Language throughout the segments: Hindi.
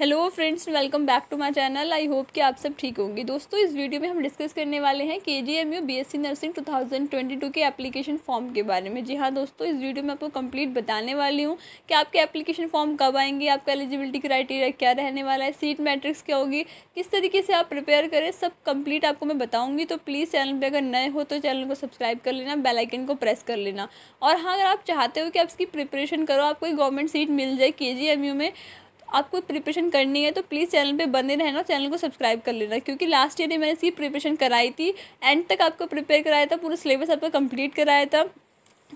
hello friends welcome back to my channel I hope कि आप सब ठीक होंगे दोस्तों इस वीडियो में हम डिस्कस करने वाले हैं K G M U B S C nursing two thousand twenty two के एप्लीकेशन फॉर्म के बारे में जी हाँ दोस्तों इस वीडियो में आपको कंप्लीट बताने वाली हूँ कि आपके एप्लीकेशन फॉर्म कब आएंगे आपका एलिजिबिलिटी क्राइटेरिया क्या रहने वाला है सीट मैट्रिक्स क्या होगी किस तरीके से आप प्रिपेयर करें सब कंप्लीट आपको मैं बताऊँगी तो प्लीज़ चैनल पर अगर नए हो तो चैनल को सब्सक्राइब कर लेना बेलाइकन को प्रेस कर लेना और हाँ अगर आप चाहते हो कि आप इसकी प्रिपरेशन करो आपको गवर्नमेंट सीट मिल जाए के जी एम यू में आपको प्रिपरेशन करनी है तो प्लीज़ चैनल पे बने रहना और चैनल को सब्सक्राइब कर लेना क्योंकि लास्ट ईयर मैंने इसकी प्रिपरेशन कराई थी एंड तक आपको प्रिपेयर कराया था पूरा सिलेबस आपका कंप्लीट कराया था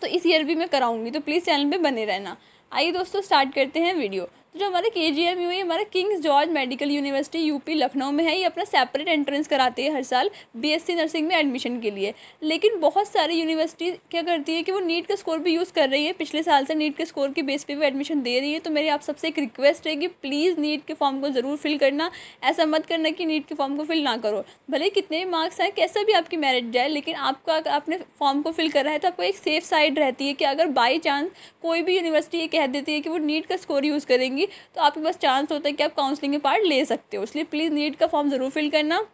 तो इस ईयर भी मैं कराऊंगी तो प्लीज़ चैनल पर बने रहना आइए दोस्तों स्टार्ट करते हैं वीडियो तो जो हमारे के जी एम यू है हमारा King's George medical university UP Lucknow में है ये अपना सेपरेट एंट्रेंस कराती है हर साल बीएससी नर्सिंग में एडमिशन के लिए लेकिन बहुत सारी यूनिवर्सिटी क्या करती है कि वो नीट का स्कोर भी यूज़ कर रही है पिछले साल से नीट के स्कोर के बेस पे भी एडमिशन दे रही है तो मेरी आप सबसे एक रिक्वेस्ट है कि प्लीज़ नीट के फॉर्म को ज़रूर फिल करना ऐसा मत करना कि नीट के फॉर्म को फिल ना करो भले कितने मार्क्स आए कैसा भी आपकी मेरिट जाए लेकिन आपका आपने फॉर्म को फिल करा है तो आपको एक सेफ साइड रहती है कि अगर बाई चांस कोई भी यूनिवर्सिटी ये कह देती है कि वो नीट का स्कोर यूज़ करेंगी होगी तो आपके पास चांस होता है कि आप काउंसलिंग में पार्ट ले सकते हो इसलिए प्लीज़ नीट का फॉर्म ज़रूर फिल करना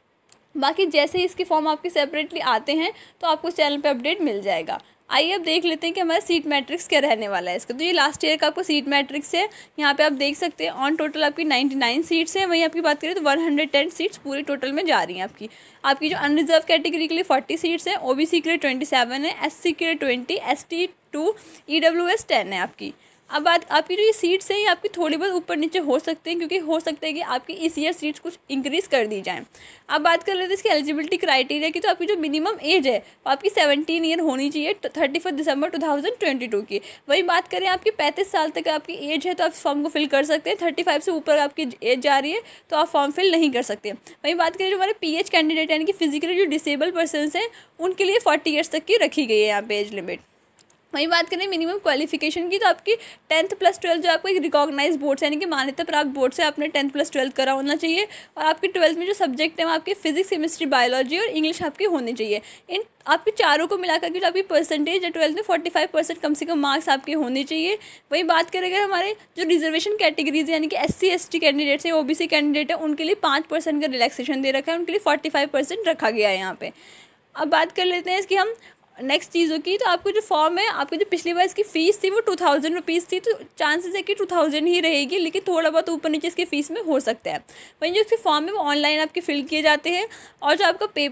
बाकी जैसे ही इसके फॉर्म आपके सेपरेटली आते हैं तो आपको उस चैनल पर अपडेट मिल जाएगा आइए अब देख लेते हैं कि हमारा सीट मैट्रिक्स क्या रहने वाला है इसका तो ये लास्ट ईयर का आपको सीट मैट्रिक्स है यहाँ पे आप देख सकते हैं ऑन टोटल आपकी 99 सीट्स हैं वहीं आपकी बात करें तो 110 सीट्स पूरे टोटल में जा रही हैं आपकी आपकी जो अनरिजर्व कैटेगरी के लिए 40 सीट्स हैं ओबीसी के लिए ट्वेंटी है एस के लिए S T two E S ten है आपकी अब बात आपकी जो ये सीट्स हैं ये आपकी थोड़ी बहुत ऊपर नीचे हो सकते हैं क्योंकि हो सकता है कि आपकी इस ईयर सीट्स कुछ इंक्रीज़ कर दी जाएँ अब बात कर लेते हैं इसकी एलिजिबिलिटी क्राइटेरिया की तो आपकी जो मिनिमम एज है वो आपकी सेवनटीन ईयर होनी चाहिए thirty first December two thousand twenty two की वही बात करें आपकी पैंतीस साल तक आपकी एज है तो आप फॉर्म को फिल कर सकते हैं थर्टी फाइव से ऊपर आपकी एज जा रही है तो आप फॉर्म फिल नहीं कर सकते वही बात करें जो हमारे पी एच कैंडिडेट यानी कि फिजिकली जो डिसेबल पर्सन हैं उनके लिए फोर्टी ईयर्स तक की रखी गई है यहाँ पे एज लिमिट वहीं बात करें मिनिमम क्वालिफिकेशन की तो आपकी टेंथ प्लस ट्वेल्थ जो आपको एक रिकॉग्नाइज बोर्ड से यानी कि मान्यता प्राप्त बोर्ड से आपने टेंथ प्लस ट्वेल्थ करा होना चाहिए और आपके ट्वेल्थ में जो सब्जेक्ट हैं वो आपके फिजिक्स केमिस्ट्री बायोलॉजी और इंग्लिश आपके होने चाहिए इन आपके चारों को मिलाकर के जो आपकी परसेंटेज है ट्वेल्थ में फोर्टी फाइव परसेंट कम से कम मार्क्स आपके होने चाहिए वहीं बात करें अगर हमारे जो रिजर्वेशन कैटेगरीज यानी कि S C S T candidates हैं ओ बी सी कैंडिडेट हैं उनके लिए पाँच परसेंट का रिलैक्सेशन दे रखा है उनके लिए फोर्टी फाइव परसेंट रखा गया है यहाँ पर अब बात कर लेते हैं इसकी हम नेक्स्ट चीज़ों की तो आपको जो फॉर्म है आपको जो पिछली बार इसकी फ़ीस थी वो टू थाउजेंड रुपीज़ थी तो चांसेस है कि टू थाउजेंड ही रहेगी लेकिन थोड़ा बहुत ऊपर नीचे इसकी फ़ीस में हो सकता है वहीं जो इसके फॉर्म है वो ऑनलाइन आपके फिल किए जाते हैं और जो आपका पे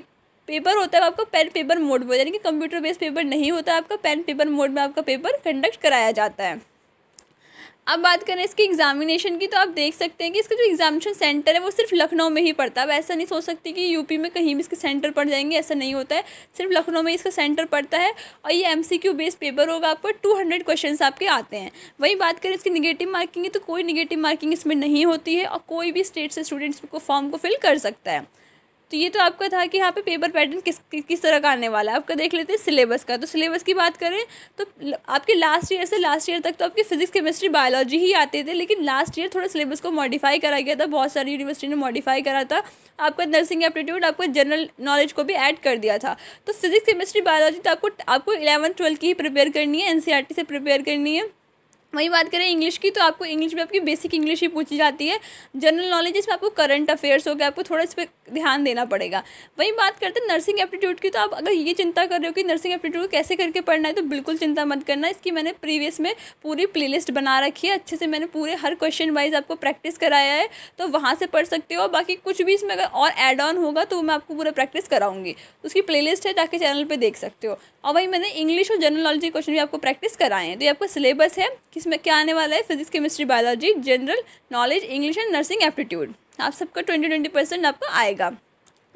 पेपर होता है वो आपका पेन पेपर मोड में यानी कि कंप्यूटर बेस्ड पेपर नहीं होता आपका पेन पेपर मोड में आपका पेपर कंडक्ट कराया जाता है अब बात करें इसकी एग्जामिनेशन की तो आप देख सकते हैं कि इसका जो एग्जामिनेशन सेंटर है वो सिर्फ लखनऊ में ही पड़ता है अब ऐसा नहीं सोच सकती कि यूपी में कहीं भी इसके सेंटर पड़ जाएंगे ऐसा नहीं होता है सिर्फ लखनऊ में इसका सेंटर पड़ता है और ये M C Q based paper होगा आपको टू हंड्रेड क्वेश्चन आपके आते हैं वही बात करें इसकी निगेटिव मार्किंग की तो कोई निगेटिव मार्किंग इसमें नहीं होती है और कोई भी स्टेट से स्टूडेंट्स को फॉर्म को फिल कर सकता है तो ये तो आपका था कि यहाँ पे पेपर पैटर्न किस किस तरह का आने वाला है आपका देख लेते हैं सिलेबस का तो सिलेबस की बात करें तो आपके लास्ट ईयर से लास्ट ईयर तक तो आपके फिजिक्स केमिस्ट्री बायोलॉजी ही आते थे लेकिन लास्ट ईयर थोड़ा सिलेबस को मॉडिफाई करा गया था बहुत सारी यूनिवर्सिटी ने मॉडिफाई करा था आपका नर्सिंग एप्टीट्यूड आपको जनरल नॉलेज को भी ऐड कर दिया था तो फिजिक्स केमिस्ट्री बायोलॉजी तो आपको आपको इलेवन ट्वेल्थ की ही प्रिपेयर करनी है एन e से प्रिपेयर करनी है वही बात करें इंग्लिश की तो आपको इंग्लिश में आपकी बेसिक इंग्लिश ही पूछी जाती है जनरल नॉलेज इसमें आपको करंट अफेयर्स हो गया आपको थोड़ा इस पर ध्यान देना पड़ेगा वही बात करते हैं नर्सिंग एप्टीट्यूड की तो आप अगर ये चिंता कर रहे हो कि नर्सिंग एप्टीट्यूड कैसे करके पढ़ना है तो बिल्कुल चिंता मत करना इसकी मैंने प्रीवियस में पूरी प्ले बना रखी है अच्छे से मैंने पूरे हर क्वेश्चन वाइज आपको प्रैक्टिस कराया है तो वहाँ से पढ़ सकते हो बाकी कुछ भी इसमें अगर और एड ऑन होगा तो मैं आपको पूरा प्रैक्टिस कराऊंगी तो उसकी प्ले है जाके चैनल पर देख सकते हो और वहीं मैंने इंग्लिश और जनरल नॉलेज के क्वेश्चन भी आपको प्रैक्टिस कराए हैं तो ये आपका सिलेबस है किसमें क्या आने वाला है physics chemistry biology general knowledge English and nursing aptitude आप सबका ट्वेंटी ट्वेंटी परसेंट आपका आएगा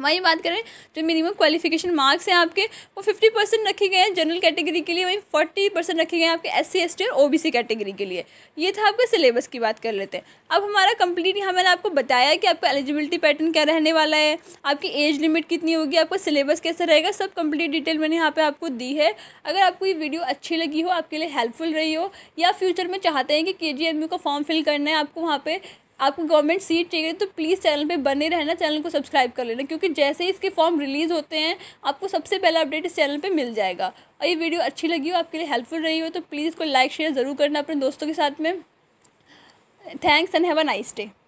वहीं बात करें जो मिनिमम क्वालिफिकेशन मार्क्स हैं आपके वो फिफ्टी परसेंट रखे गए हैं जनरल कैटेगरी के लिए वहीं फोर्टी परसेंट रखे गए हैं आपके एस सी एस टी और ओ बी सी कैटेगरी के लिए ये था आपका सिलेबस की बात कर लेते हैं अब हमारा कंप्लीट यहाँ मैंने आपको बताया कि आपका एलिजिबिलिटी पैटर्न क्या रहने वाला है आपकी एज लिमिट कितनी होगी आपका सिलेबस कैसा रहेगा सब कंप्लीट डिटेल मैंने यहाँ पर आपको दी है अगर आपको ये वीडियो अच्छी लगी हो आपके लिए हेल्पफुल रही हो या फ्यूचर में चाहते हैं कि के जी एम यू का फॉर्म फिल करना है आपको वहाँ पर आपको गवर्नमेंट सीट चाहिए तो प्लीज़ चैनल पे बने रहना चैनल को सब्सक्राइब कर लेना क्योंकि जैसे ही इसके फॉर्म रिलीज़ होते हैं आपको सबसे पहला अपडेट इस चैनल पे मिल जाएगा और ये वीडियो अच्छी लगी हो आपके लिए हेल्पफुल रही हो तो प्लीज़ को लाइक शेयर ज़रूर करना अपने दोस्तों के साथ में thanks and have a nice day